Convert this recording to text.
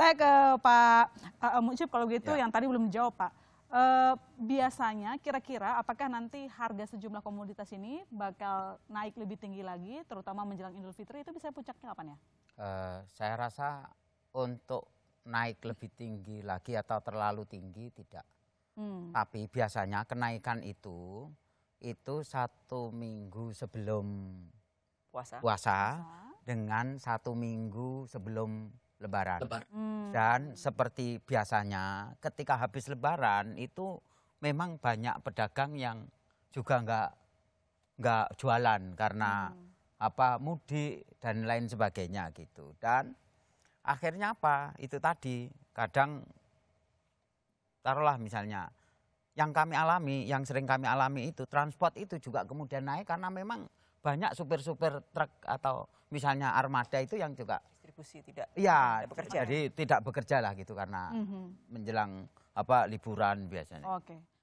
Saya ke Pak uh, Mujib kalau gitu ya. yang tadi belum jawab Pak. Uh, biasanya kira-kira apakah nanti harga sejumlah komoditas ini bakal naik lebih tinggi lagi, terutama menjelang Idul Fitri itu bisa puncaknya kapan ya? Uh, saya rasa untuk naik lebih tinggi lagi atau terlalu tinggi tidak. Hmm. Tapi biasanya kenaikan itu itu satu minggu sebelum puasa, puasa, puasa. dengan satu minggu sebelum Lebaran. Lebar. Hmm. Dan seperti biasanya ketika habis Lebaran itu memang banyak pedagang yang juga nggak nggak jualan karena hmm. apa mudik dan lain sebagainya gitu. Dan akhirnya apa? Itu tadi kadang taruhlah misalnya yang kami alami, yang sering kami alami itu transport itu juga kemudian naik karena memang banyak supir-supir truk atau misalnya armada itu yang juga kontribusi tidak, iya, ya, tidak bekerja. Jadi tidak bekerja lah gitu karena mm -hmm. menjelang apa liburan biasanya. Oke. Okay.